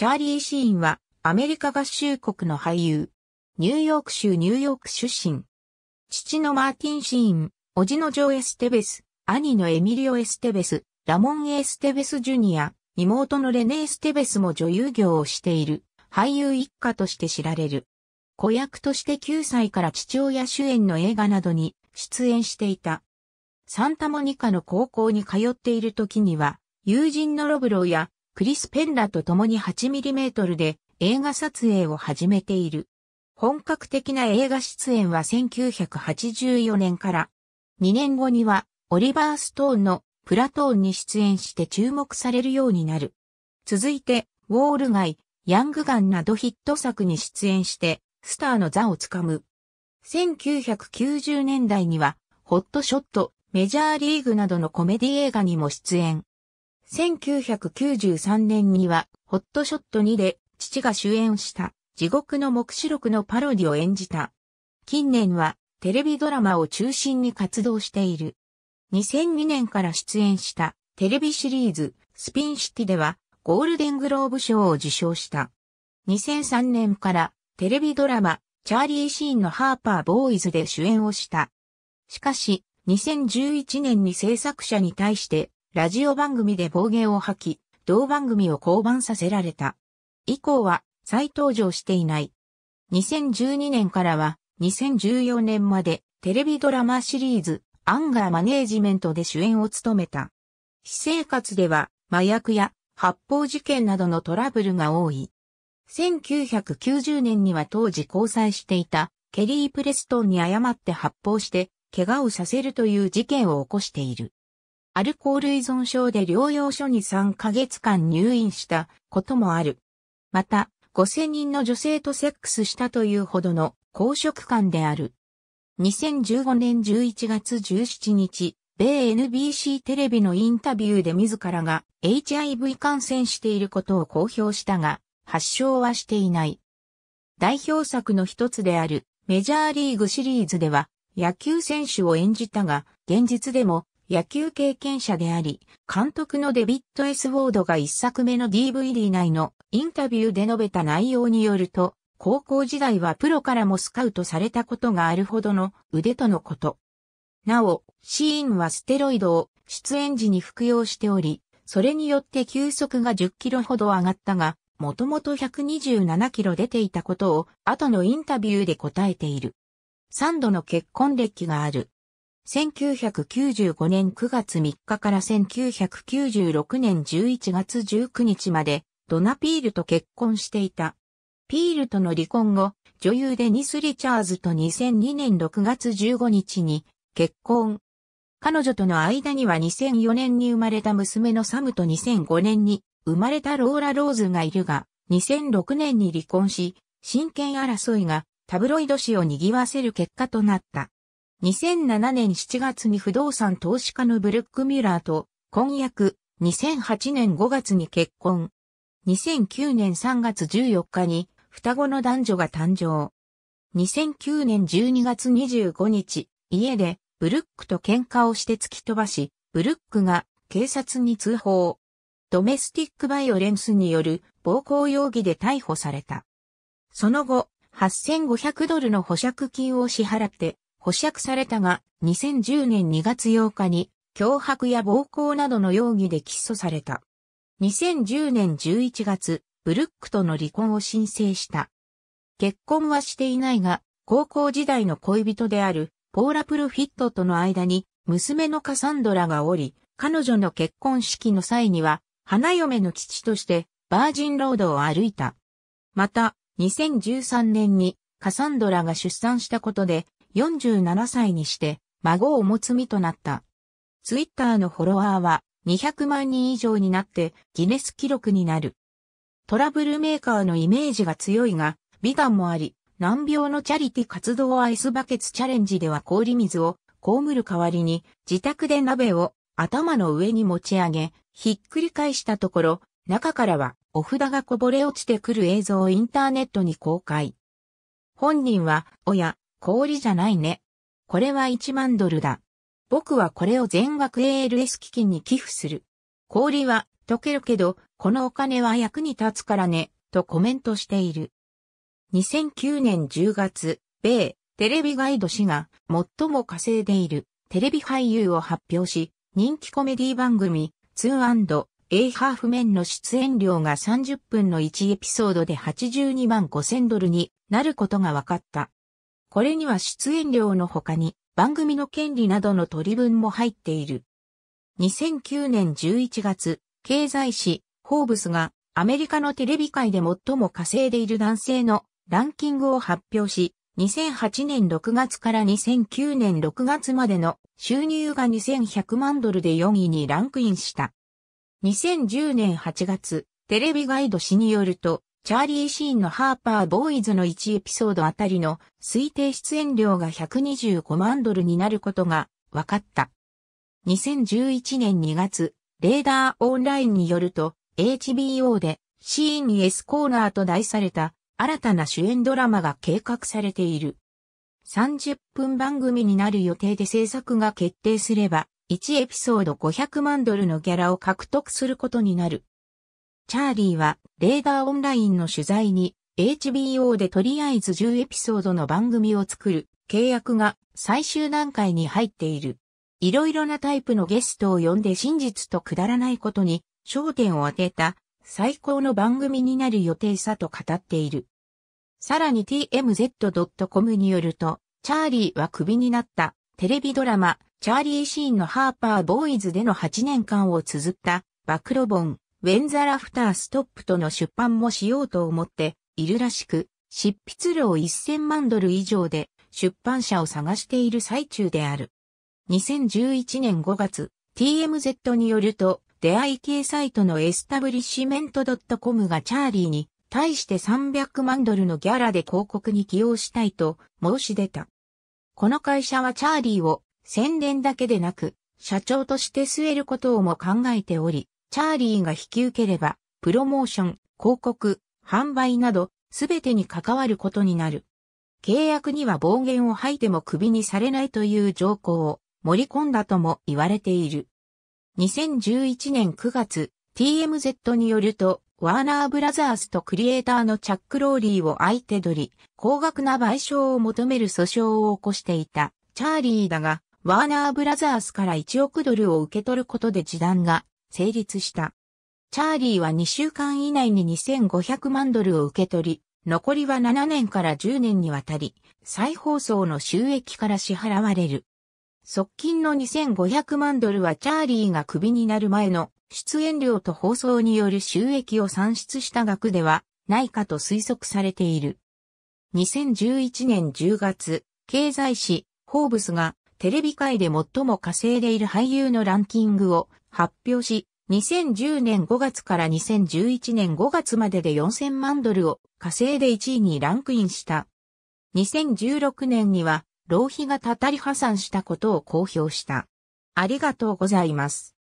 チャーリー・シーンは、アメリカ合衆国の俳優。ニューヨーク州ニューヨーク出身。父のマーティン・シーン、叔父のジョー・エステベス、兄のエミリオ・エステベス、ラモン・エステベス・ジュニア、妹のレネ・エステベスも女優業をしている、俳優一家として知られる。子役として9歳から父親主演の映画などに出演していた。サンタモニカの高校に通っている時には、友人のロブローやクリス・ペンラと共に 8mm で映画撮影を始めている。本格的な映画出演は1984年から、2年後にはオリバー・ストーンのプラトーンに出演して注目されるようになる。続いて、ウォール街、ヤングガンなどヒット作に出演して、スターの座をつかむ。1990年代には、ホットショット、メジャーリーグなどのコメディ映画にも出演。1993年には、ホットショット2で、父が主演した、地獄の目視録のパロディを演じた。近年は、テレビドラマを中心に活動している。2002年から出演した、テレビシリーズ、スピンシティでは、ゴールデングローブ賞を受賞した。2003年から、テレビドラマ、チャーリー・シーンのハーパー・ボーイズで主演をした。しかし、2011年に制作者に対して、ラジオ番組で暴言を吐き、同番組を降板させられた。以降は再登場していない。2012年からは2014年までテレビドラマシリーズアンガーマネージメントで主演を務めた。私生活では麻薬や発砲事件などのトラブルが多い。1990年には当時交際していたケリー・プレストンに誤って発砲して怪我をさせるという事件を起こしている。アルコール依存症で療養所に3ヶ月間入院したこともある。また、5000人の女性とセックスしたというほどの公職官である。2015年11月17日、米 NBC テレビのインタビューで自らが HIV 感染していることを公表したが、発症はしていない。代表作の一つであるメジャーリーグシリーズでは野球選手を演じたが、現実でも野球経験者であり、監督のデビッド・エス・ウォードが一作目の DVD 内のインタビューで述べた内容によると、高校時代はプロからもスカウトされたことがあるほどの腕とのこと。なお、シーンはステロイドを出演時に服用しており、それによって球速が10キロほど上がったが、もともと127キロ出ていたことを後のインタビューで答えている。3度の結婚歴がある。1995年9月3日から1996年11月19日までドナピールと結婚していた。ピールとの離婚後、女優でニス・リチャーズと2002年6月15日に結婚。彼女との間には2004年に生まれた娘のサムと2005年に生まれたローラ・ローズがいるが、2006年に離婚し、親権争いがタブロイド紙を賑わせる結果となった。2007年7月に不動産投資家のブルックミュラーと婚約、2008年5月に結婚。2009年3月14日に双子の男女が誕生。2009年12月25日、家でブルックと喧嘩をして突き飛ばし、ブルックが警察に通報。ドメスティックバイオレンスによる暴行容疑で逮捕された。その後、8500ドルの保釈金を支払って保釈されたが、2010年2月8日に、脅迫や暴行などの容疑で起訴された。2010年11月、ブルックとの離婚を申請した。結婚はしていないが、高校時代の恋人である、ポーラ・プルフィットとの間に、娘のカサンドラがおり、彼女の結婚式の際には、花嫁の父として、バージンロードを歩いた。また、2013年に、カサンドラが出産したことで、47歳にして、孫を持つ身となった。ツイッターのフォロワーは200万人以上になってギネス記録になる。トラブルメーカーのイメージが強いが、美談もあり、難病のチャリティ活動アイスバケツチャレンジでは氷水をこむる代わりに自宅で鍋を頭の上に持ち上げ、ひっくり返したところ、中からはお札がこぼれ落ちてくる映像をインターネットに公開。本人は、親、氷じゃないね。これは1万ドルだ。僕はこれを全額 ALS 基金に寄付する。氷は溶けるけど、このお金は役に立つからね、とコメントしている。2009年10月、米テレビガイド氏が最も稼いでいるテレビ俳優を発表し、人気コメディ番組 2&A ハーフメンの出演料が30分の1エピソードで82万5千ドルになることが分かった。これには出演料の他に番組の権利などの取り分も入っている。2009年11月、経済誌、ホーブスがアメリカのテレビ界で最も稼いでいる男性のランキングを発表し、2008年6月から2009年6月までの収入が2100万ドルで4位にランクインした。2010年8月、テレビガイド誌によると、チャーリー・シーンのハーパー・ボーイズの1エピソードあたりの推定出演料が125万ドルになることが分かった。2011年2月、レーダーオンラインによると、HBO でシーンに S コーナーと題された新たな主演ドラマが計画されている。30分番組になる予定で制作が決定すれば、1エピソード500万ドルのギャラを獲得することになる。チャーリーは、レーダーオンラインの取材に、HBO でとりあえず10エピソードの番組を作る契約が最終段階に入っている。いろいろなタイプのゲストを呼んで真実とくだらないことに焦点を当てた最高の番組になる予定さと語っている。さらに tmz.com によると、チャーリーはクビになったテレビドラマ、チャーリーシーンのハーパーボーイズでの8年間を綴った暴露本、ウェンザラフターストップとの出版もしようと思っているらしく、執筆料1000万ドル以上で出版社を探している最中である。2011年5月、TMZ によると、出会い系サイトのエスタブリッシメント .com がチャーリーに対して300万ドルのギャラで広告に起用したいと申し出た。この会社はチャーリーを宣伝だけでなく、社長として据えることをも考えており、チャーリーが引き受ければ、プロモーション、広告、販売など、すべてに関わることになる。契約には暴言を吐いても首にされないという条項を盛り込んだとも言われている。2011年9月、TMZ によると、ワーナーブラザースとクリエイターのチャック・ローリーを相手取り、高額な賠償を求める訴訟を起こしていたチャーリーだが、ワーナーブラザースから1億ドルを受け取ることで示談が成立した。チャーリーは2週間以内に2500万ドルを受け取り、残りは7年から10年にわたり、再放送の収益から支払われる。側近の2500万ドルはチャーリーがクビになる前の出演料と放送による収益を算出した額ではないかと推測されている。2011年10月、経済誌、ホーブスがテレビ界で最も稼いでいる俳優のランキングを発表し、2010年5月から2011年5月までで4000万ドルを稼いで1位にランクインした。2016年には、浪費がたたり破産したことを公表した。ありがとうございます。